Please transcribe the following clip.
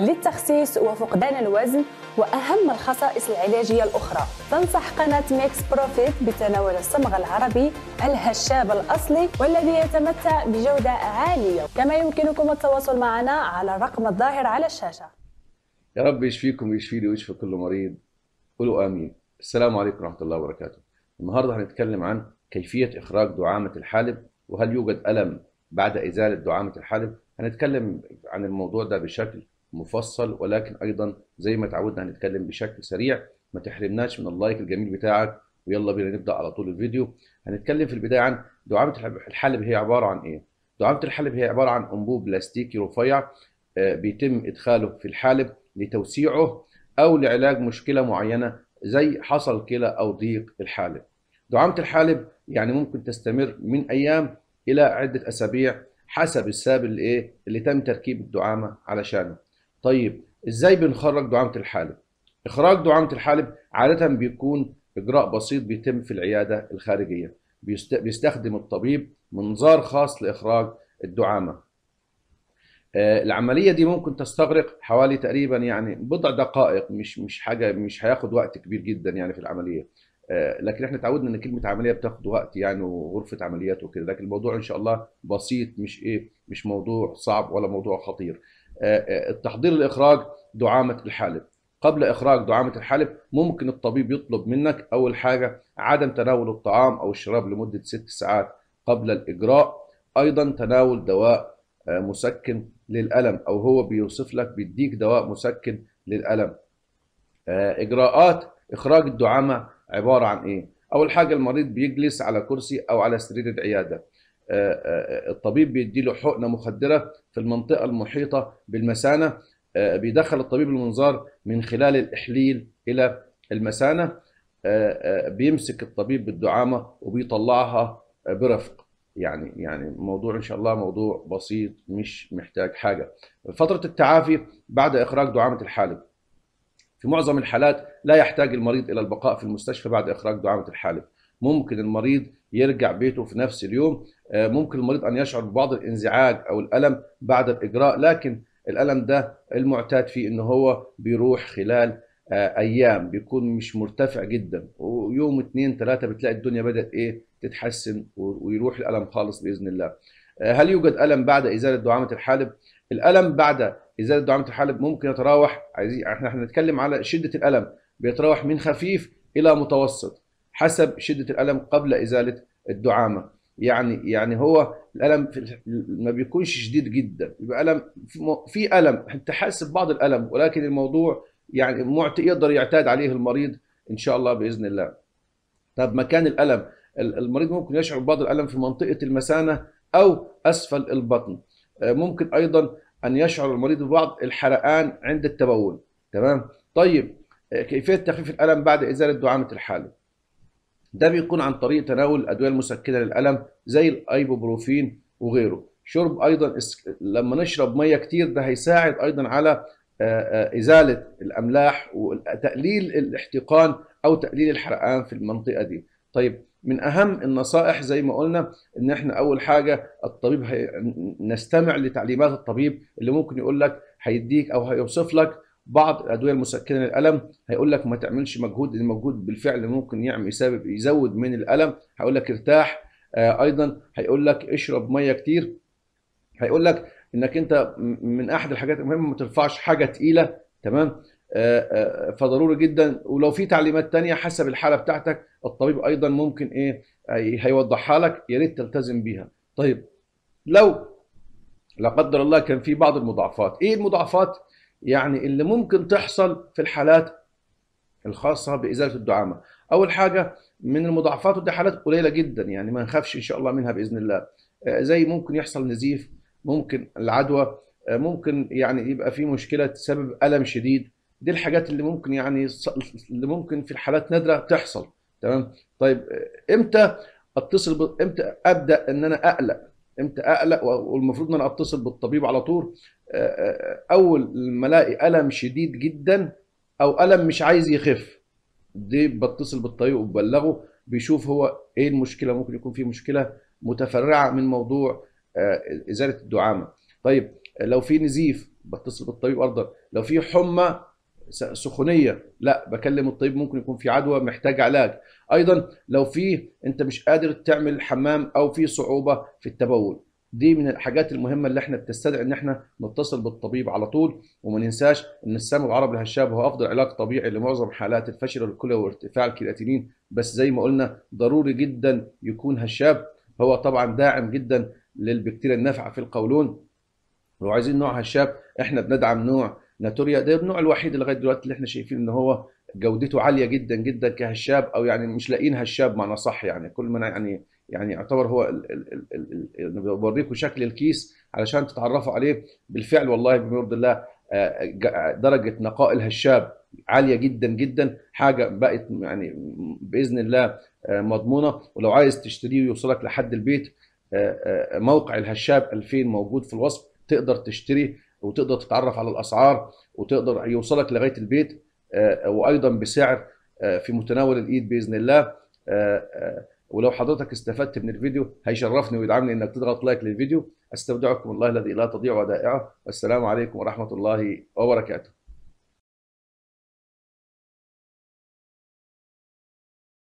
للتخسيس وفقدان الوزن وأهم الخصائص العلاجية الأخرى تنصح قناة ميكس بروفيت بتناول الصمغ العربي الهشاب الأصلي والذي يتمتع بجودة عالية كما يمكنكم التواصل معنا على الرقم الظاهر على الشاشة يا رب يشفيكم ويشفيني ويشفي كل مريض قولوا آمين السلام عليكم ورحمة الله وبركاته النهاردة هنتكلم عن كيفية إخراج دعامة الحالب وهل يوجد ألم بعد إزالة دعامة الحالب هنتكلم عن الموضوع ده بشكل مفصل ولكن ايضا زي ما تعودنا هنتكلم بشكل سريع ما تحرمناش من اللايك الجميل بتاعك ويلا بينا نبدا على طول الفيديو هنتكلم في البدايه عن دعامه الحلب هي عباره عن ايه دعامه الحلب هي عباره عن انبوب بلاستيكي رفيع آه، بيتم ادخاله في الحالب لتوسيعه او لعلاج مشكله معينه زي حصل كلى او ضيق الحالب دعامه الحالب يعني ممكن تستمر من ايام الى عده اسابيع حسب السبب اللي ايه اللي تم تركيب الدعامه علشانه طيب ازاي بنخرج دعامة الحالب؟ اخراج دعامة الحالب عادة بيكون اجراء بسيط بيتم في العيادة الخارجية بيستخدم الطبيب منظار خاص لاخراج الدعامة آه، العملية دي ممكن تستغرق حوالي تقريبا يعني بضع دقائق مش مش حاجة مش هياخد وقت كبير جدا يعني في العملية آه، لكن احنا تعودنا ان كلمه عمليه بتاخد وقت يعني وغرفه عمليات وكده لكن الموضوع ان شاء الله بسيط مش ايه مش موضوع صعب ولا موضوع خطير آه، آه، التحضير الاخراج دعامه الحالب قبل اخراج دعامه الحالب ممكن الطبيب يطلب منك اول حاجه عدم تناول الطعام او الشراب لمده ست ساعات قبل الاجراء ايضا تناول دواء آه، مسكن للالم او هو بيوصف لك بيديك دواء مسكن للالم اجراءات اخراج الدعامه عباره عن ايه اول حاجه المريض بيجلس على كرسي او على سرير العياده آه، آه، آه، الطبيب بيدي له حقنه مخدره في المنطقه المحيطه بالمثانه بيدخل الطبيب المنظار من خلال الاحليل الى المثانه بيمسك الطبيب بالدعامه وبيطلعها برفق يعني يعني موضوع ان شاء الله موضوع بسيط مش محتاج حاجه فتره التعافي بعد اخراج دعامه الحالب في معظم الحالات لا يحتاج المريض الى البقاء في المستشفى بعد اخراج دعامه الحالب ممكن المريض يرجع بيته في نفس اليوم آه، ممكن المريض أن يشعر ببعض الانزعاج أو الألم بعد الإجراء لكن الألم ده المعتاد فيه إن هو بيروح خلال آه، أيام بيكون مش مرتفع جدا ويوم اتنين تلاتة بتلاقي الدنيا بدأت إيه تتحسن ويروح الألم خالص بإذن الله آه، هل يوجد ألم بعد إزالة دعامة الحالب؟ الألم بعد إزالة دعامة الحالب ممكن يتراوح عايزين احنا هنتكلم على شدة الألم بيتراوح من خفيف إلى متوسط حسب شده الالم قبل ازاله الدعامه يعني يعني هو الالم ما بيكونش شديد جدا يبقى الم في الم انت حاسس ببعض الالم ولكن الموضوع يعني معت يقدر يعتاد عليه المريض ان شاء الله باذن الله طب مكان الالم المريض ممكن يشعر ببعض الالم في منطقه المثانه او اسفل البطن آه، ممكن ايضا ان يشعر المريض ببعض الحرقان عند التبول تمام طيب آه، كيفيه تخفيف الالم بعد ازاله دعامه الحاله ده بيكون عن طريق تناول الادويه المسكنه للالم زي الايبوبروفين وغيره شرب ايضا لما نشرب ميه كتير ده هيساعد ايضا على آه، آه، ازاله الاملاح وتقليل الاحتقان او تقليل الحرقان في المنطقه دي طيب من اهم النصائح زي ما قلنا ان احنا اول حاجه الطبيب هي... نستمع لتعليمات الطبيب اللي ممكن يقول لك هيديك او هيوصف لك بعض الادويه المسكنه للالم هيقول لك ما تعملش مجهود الموجود بالفعل ممكن يعمل يسبب يزود من الالم هيقول لك ارتاح آه، ايضا هيقول لك اشرب ميه كتير هيقول لك انك انت من احد الحاجات المهمه ما ترفعش حاجه تقيله تمام آه، آه، فضروري جدا ولو في تعليمات تانية حسب الحاله بتاعتك الطبيب ايضا ممكن ايه هيوضحها لك يا ريت تلتزم بيها طيب لو لا قدر الله كان في بعض المضاعفات ايه المضاعفات يعني اللي ممكن تحصل في الحالات الخاصه بازاله الدعامه اول حاجه من المضاعفات ودي حالات قليله جدا يعني ما نخافش ان شاء الله منها باذن الله آه، زي ممكن يحصل نزيف ممكن العدوى آه، ممكن يعني يبقى في مشكله تسبب الم شديد دي الحاجات اللي ممكن يعني اللي ممكن في الحالات نادره تحصل تمام طيب آه، امتى اتصل ب... امتى ابدا ان انا اقلق امتى اقلق والمفروض ان انا اتصل بالطبيب على طول آه، آه، آه، اول ما الاقي الم شديد جدا او الم مش عايز يخف دي بتصل بالطبيب وببلغه بيشوف هو ايه المشكله ممكن يكون في مشكله متفرعه من موضوع ازاله الدعامه طيب لو في نزيف بتصل بالطبيب ارضا لو في حمى سخونيه لا بكلم الطبيب ممكن يكون في عدوى محتاج علاج ايضا لو في انت مش قادر تعمل حمام او في صعوبه في التبول دي من الحاجات المهمه اللي احنا بتستدعي ان احنا نتصل بالطبيب على طول وما ننساش ان السم العربي الهشاب هو افضل علاج طبيعي لمعظم حالات الفشل الكلوي وارتفاع الكرياتينين بس زي ما قلنا ضروري جدا يكون هشاب هو طبعا داعم جدا للبكتيريا النافعه في القولون لو عايزين نوع هشاب احنا بندعم نوع ناتوريا ده النوع الوحيد لغايه دلوقتي اللي احنا شايفين ان هو جودته عاليه جدا جدا كهشاب او يعني مش لاقيين هشاب معنى صح يعني كل ما يعني يعني يعتبر هو يعني بوريكم شكل الكيس علشان تتعرفوا عليه بالفعل والله بما يرضي الله آه، درجه نقاء الهشاب عاليه جدا جدا حاجه بقت يعني باذن الله آه، مضمونه ولو عايز تشتريه ويوصلك لحد البيت آه، موقع الهشاب 2000 موجود في الوصف تقدر تشتري وتقدر تتعرف على الاسعار وتقدر يوصلك لغايه البيت آه، وايضا بسعر آه، في متناول الايد باذن الله آه، ولو حضرتك استفدت من الفيديو هيشرفني ويدعمني انك تضغط لايك للفيديو استودعكم الله الذي لا تضيع ودائعه والسلام عليكم ورحمه الله وبركاته